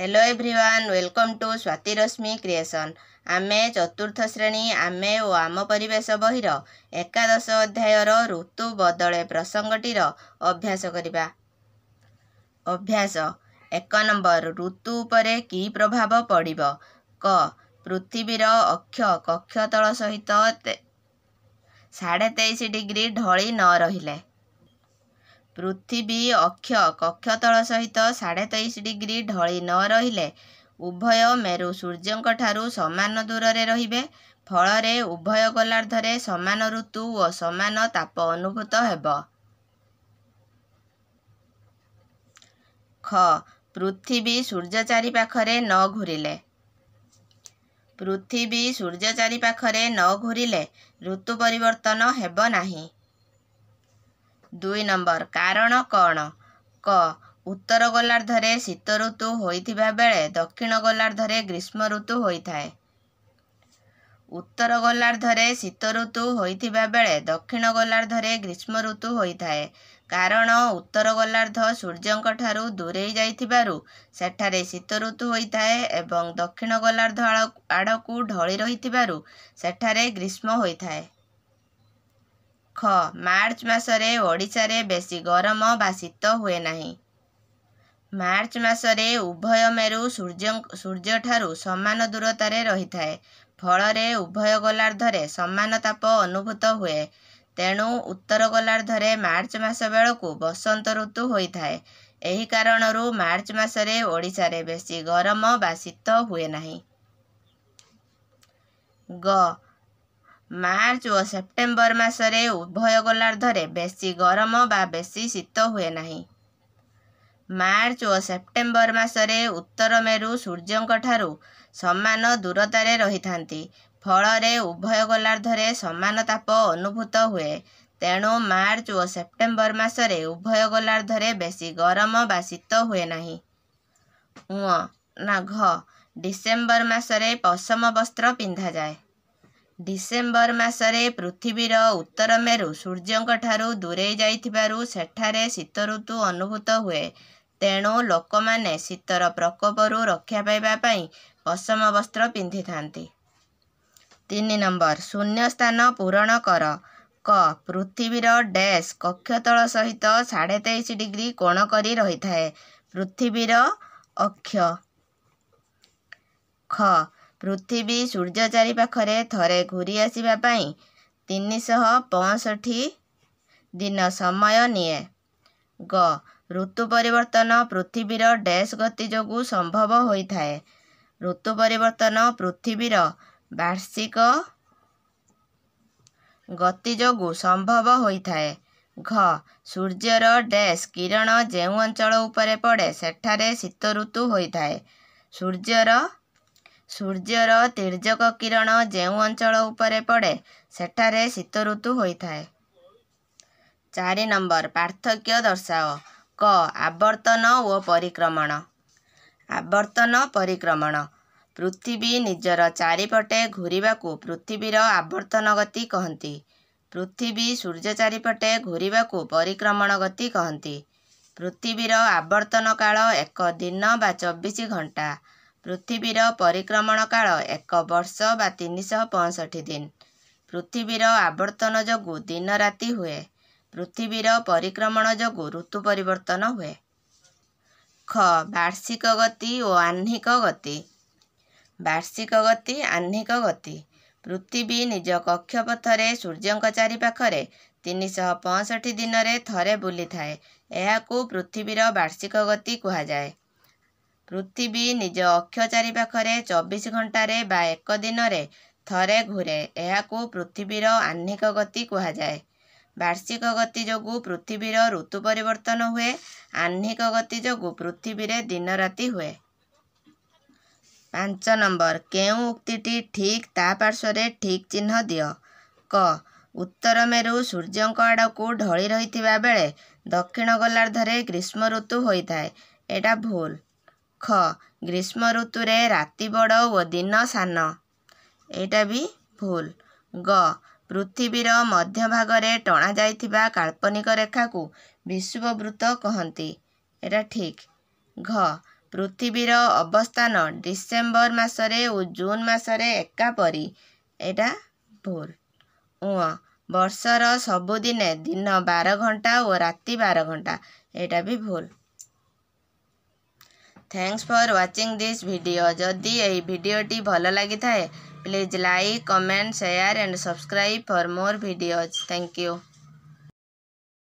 hello everyone welcome to Swatirashmi creation ଆମେ ଚତୁର୍ଥ ଶ୍ରେଣୀ ଆମେ ଓ ଆମ ପରିବେଶ ବହିର ଏକାଦଶ ଅଧ୍ୟାୟର ଋତୁ ବଦଳେ ପ୍ରସଙ୍ଗଟିର ଅଭ୍ୟାସ କରିବା ଅଭ୍ୟାସ ଏକ ନମ୍ବର ଋତୁ ଉପରେ କି ପ୍ରଭାବ ପଡ଼ିବ କ ପୃଥିବୀର ଅକ୍ଷ କକ୍ଷତଳ ସହିତ ସାଢ଼େ ତେଇଶ ଡିଗ୍ରୀ ଢଳି ନ ରହିଲେ ପୃଥିବୀ ଅକ୍ଷ କକ୍ଷତଳ ସହିତ ସାଢ଼େ ତେଇଶ ଡିଗ୍ରୀ ଢଳି ନ ରହିଲେ ଉଭୟ ମେରୁ ସୂର୍ଯ୍ୟଙ୍କ ଠାରୁ ସମାନ ଦୂରରେ ରହିବେ ଫଳରେ ଉଭୟ ଗୋଲାର୍ଦ୍ଧରେ ସମାନ ଋତୁ ଓ ସମାନ ତାପ ଅନୁଭୂତ ହେବ ଖ ପୃଥିବୀ ସୂର୍ଯ୍ୟ ଚାରିପାଖରେ ନ ଘୂରିଲେ ପୃଥିବୀ ସୂର୍ଯ୍ୟ ଚାରିପାଖରେ ନ ଘୂରିଲେ ଋତୁ ପରିବର୍ତ୍ତନ ହେବ ନାହିଁ ଦୁଇ ନମ୍ବର କାରଣ କ'ଣ କ ଉତ୍ତର ଗୋଲାର୍ଦ୍ଧରେ ଶୀତ ଋତୁ ହୋଇଥିବା ବେଳେ ଦକ୍ଷିଣ ଗୋଲାର୍ଦ୍ଧରେ ଗ୍ରୀଷ୍ମ ଋତୁ ହୋଇଥାଏ ଉତ୍ତର ଗୋଲାର୍ଦ୍ଧରେ ଶୀତ ଋତୁ ହୋଇଥିବା ବେଳେ ଦକ୍ଷିଣ ଗୋଲାର୍ଦ୍ଧରେ ଗ୍ରୀଷ୍ମ ଋତୁ ହୋଇଥାଏ କାରଣ ଉତ୍ତର ଗୋଲାର୍ଦ୍ଧ ସୂର୍ଯ୍ୟଙ୍କ ଠାରୁ ଦୂରେଇ ଯାଇଥିବାରୁ ସେଠାରେ ଶୀତ ଋତୁ ହୋଇଥାଏ ଏବଂ ଦକ୍ଷିଣ ଗୋଲାର୍ଦ୍ଧ ଆଡ଼କୁ ଢଳି ରହିଥିବାରୁ ସେଠାରେ ଗ୍ରୀଷ୍ମ ହୋଇଥାଏ ଦେଖ ମାର୍ଚ୍ଚ ମାସରେ ଓଡ଼ିଶାରେ ବେଶୀ ଗରମ ବା ଶୀତ ହୁଏ ନାହିଁ ମାର୍ଚ୍ଚ ମାସରେ ଉଭୟ ମେରୁ ସୂର୍ଯ୍ୟ ସୂର୍ଯ୍ୟଠାରୁ ସମାନ ଦୂରତାରେ ରହିଥାଏ ଫଳରେ ଉଭୟ ଗୋଲାର୍ଦ୍ଧରେ ସମାନ ତାପ ଅନୁଭୂତ ହୁଏ ତେଣୁ ଉତ୍ତର ଗୋଲାର୍ଦ୍ଧରେ ମାର୍ଚ୍ଚ ମାସ ବେଳକୁ ବସନ୍ତ ଋତୁ ହୋଇଥାଏ ଏହି କାରଣରୁ ମାର୍ଚ୍ଚ ମାସରେ ଓଡ଼ିଶାରେ ବେଶୀ ଗରମ ବା ଶୀତ ହୁଏ ନାହିଁ ଗ ମାର୍ଚ୍ଚ ଓ ସେପ୍ଟେମ୍ବର ମାସରେ ଉଭୟ ଗୋଲାର୍ଦ୍ଧରେ ବେଶୀ ଗରମ ବା ବେଶୀ ଶୀତ ହୁଏ ନାହିଁ ମାର୍ଚ୍ଚ ଓ ସେପ୍ଟେମ୍ବର ମାସରେ ଉତ୍ତର ମେରୁ ସୂର୍ଯ୍ୟଙ୍କଠାରୁ ସମାନ ଦୂରତାରେ ରହିଥାନ୍ତି ଫଳରେ ଉଭୟ ଗୋଲାର୍ଦ୍ଧରେ ସମାନ ତାପ ଅନୁଭୂତ ହୁଏ ତେଣୁ ମାର୍ଚ୍ଚ ଓ ସେପ୍ଟେମ୍ବର ମାସରେ ଉଭୟ ଗୋଲାର୍ଦ୍ଧରେ ବେଶୀ ଗରମ ବା ଶୀତ ହୁଏ ନାହିଁ ଉଁ ନାଘ ଡିସେମ୍ବର ମାସରେ ପଶମ ବସ୍ତ୍ର ପିନ୍ଧାଯାଏ ଡିସେମ୍ବର ମାସରେ ପୃଥିବୀର ଉତ୍ତର ମେରୁ ସୂର୍ଯ୍ୟଙ୍କଠାରୁ ଦୂରେଇ ଯାଇଥିବାରୁ ସେଠାରେ ଶୀତ ଋତୁ ଅନୁଭୂତ ହୁଏ ତେଣୁ ଲୋକମାନେ ଶୀତର ପ୍ରକୋପରୁ ରକ୍ଷା ପାଇବା ପାଇଁ ପଶମ ବସ୍ତ୍ର ପିନ୍ଧିଥାନ୍ତି ତିନି ନମ୍ବର ଶୂନ୍ୟ ସ୍ଥାନ ପୂରଣ କର କ ପୃଥିବୀର ଡ୍ୟାସ୍ କକ୍ଷତଳ ସହିତ ସାଢ଼େ ତେଇଶ ଡିଗ୍ରୀ କୋଣ କରି ରହିଥାଏ ପୃଥିବୀର ଅକ୍ଷ ଖ ପୃଥିବୀ ସୂର୍ଯ୍ୟ ଚାରିପାଖରେ ଥରେ ଘୁରି ଆସିବା ପାଇଁ ତିନିଶହ ପଞ୍ଚଷଠି ଦିନ ସମୟ ନିଏ ଗ ଋତୁ ପରିବର୍ତ୍ତନ ପୃଥିବୀର ଡେସ୍ ଗତି ଯୋଗୁଁ ସମ୍ଭବ ହୋଇଥାଏ ଋତୁ ପରିବର୍ତ୍ତନ ପୃଥିବୀର ବାର୍ଷିକ ଗତି ଯୋଗୁଁ ସମ୍ଭବ ହୋଇଥାଏ ଘ ସୂର୍ଯ୍ୟର ଡେସ୍ କିରଣ ଯେଉଁ ଅଞ୍ଚଳ ଉପରେ ପଡ଼େ ସେଠାରେ ଶୀତ ଋତୁ ହୋଇଥାଏ ସୂର୍ଯ୍ୟର ସୂର୍ଯ୍ୟର ତୀର୍ଯ୍ୟକ କିରଣ ଯେଉଁ ଅଞ୍ଚଳ ଉପରେ ପଡ଼େ ସେଠାରେ ଶୀତ ଋତୁ ହୋଇଥାଏ ଚାରି ନମ୍ବର ପାର୍ଥକ୍ୟ ଦର୍ଶାଅ କ ଆବର୍ତ୍ତନ ଓ ପରିକ୍ରମଣ ଆବର୍ତ୍ତନ ପରିକ୍ରମଣ ପୃଥିବୀ ନିଜର ଚାରିପଟେ ଘୂରିବାକୁ ପୃଥିବୀର ଆବର୍ତ୍ତନ ଗତି କହନ୍ତି ପୃଥିବୀ ସୂର୍ଯ୍ୟ ଚାରିପଟେ ଘୂରିବାକୁ ପରିକ୍ରମଣ ଗତି କହନ୍ତି ପୃଥିବୀର ଆବର୍ତ୍ତନ କାଳ ଏକ ଦିନ ବା ଚବିଶ ଘଣ୍ଟା ପୃଥିବୀର ପରିକ୍ରମଣ କାଳ ଏକ ବର୍ଷ ବା ତିନିଶହ ପଞ୍ଚଷଠି ଦିନ ପୃଥିବୀର ଆବର୍ତ୍ତନ ଯୋଗୁଁ ଦିନ ରାତି ହୁଏ ପୃଥିବୀର ପରିକ୍ରମଣ ଯୋଗୁଁ ଋତୁ ପରିବର୍ତ୍ତନ ହୁଏ ଖ ବାର୍ଷିକ ଗତି ଓ ଆହ୍ନିକ ଗତି ବାର୍ଷିକ ଗତି ଆହ୍ନିକ ଗତି ପୃଥିବୀ ନିଜ କକ୍ଷପଥରେ ସୂର୍ଯ୍ୟଙ୍କ ଚାରିପାଖରେ ତିନିଶହ ପଞ୍ଚଷଠି ଦିନରେ ଥରେ ବୁଲିଥାଏ ଏହାକୁ ପୃଥିବୀର ବାର୍ଷିକ ଗତି କୁହାଯାଏ ପୃଥିବୀ ନିଜ ଅକ୍ଷ ଚାରିପାଖରେ ଚବିଶ ଘଣ୍ଟାରେ ବା ଏକ ଦିନରେ ଥରେ ଘୂରେ ଏହାକୁ ପୃଥିବୀର ଆହ୍ନିକ ଗତି କୁହାଯାଏ ବାର୍ଷିକ ଗତି ଯୋଗୁଁ ପୃଥିବୀର ଋତୁ ପରିବର୍ତ୍ତନ ହୁଏ ଆହ୍ନିକ ଗତି ଯୋଗୁଁ ପୃଥିବୀରେ ଦିନରାତି ହୁଏ ପାଞ୍ଚ ନମ୍ବର କେଉଁ ଉକ୍ତିଟି ଠିକ୍ ତା ପାର୍ଶ୍ୱରେ ଠିକ୍ ଚିହ୍ନ ଦିଅ କ ଉତ୍ତର ମେରୁ ସୂର୍ଯ୍ୟଙ୍କ ଆଡ଼କୁ ଢଳି ରହିଥିବା ବେଳେ ଦକ୍ଷିଣ ଗୋଲାର୍ଦ୍ଧରେ ଗ୍ରୀଷ୍ମ ଋତୁ ହୋଇଥାଏ ଏଇଟା ଭୁଲ ଖ ଗ୍ରୀଷ୍ମ ଋତୁରେ ରାତି ବଡ଼ ଓ ଦିନ ସାନ ଏଇଟା ବି ଭୁଲ ଗ ପୃଥିବୀର ମଧ୍ୟଭାଗରେ ଟଣା ଯାଇଥିବା କାଳ୍ପନିକ ରେଖାକୁ ବିଶ୍ୱବୃତ୍ତ କହନ୍ତି ଏଇଟା ଠିକ୍ ଘ ପୃଥିବୀର ଅବସ୍ଥାନ ଡିସେମ୍ବର ମାସରେ ଓ ଜୁନ୍ ମାସରେ ଏକାପରି ଏଇଟା ଭୁଲ ଉଁ ବର୍ଷର ସବୁଦିନେ ଦିନ ବାର ଘଣ୍ଟା ଓ ରାତି ବାର ଘଣ୍ଟା ଏଇଟା ବି ଭୁଲ thanks for watching this video जदि यह भिडटे भल लगी please like comment share and subscribe for more videos thank you